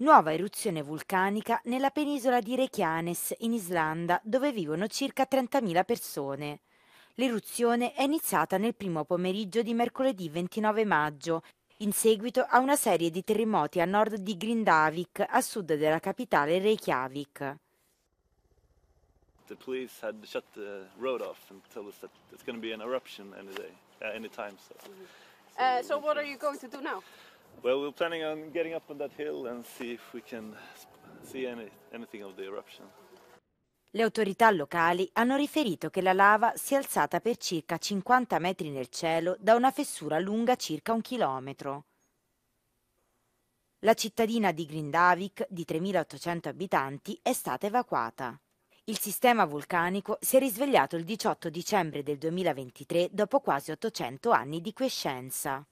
Nuova eruzione vulcanica nella penisola di Reykjanes, in Islanda, dove vivono circa 30.000 persone. L'eruzione è iniziata nel primo pomeriggio di mercoledì 29 maggio, in seguito a una serie di terremoti a nord di Grindavik, a sud della capitale Reykjavik. The police had shut the road off and told us that it's going to be an eruption any day, uh, anytime. So, so, uh, eh, so what are you going to do now? Well, we're planning on getting up on that hill and see if we can see any, anything of the eruption. Le autorità locali hanno riferito che la lava si è alzata per circa 50 metri nel cielo da una fessura lunga circa un chilometro. La cittadina di Grindavik, di 3.800 abitanti, è stata evacuata. Il sistema vulcanico si è risvegliato il 18 dicembre del 2023 dopo quasi 800 anni di quiescenza.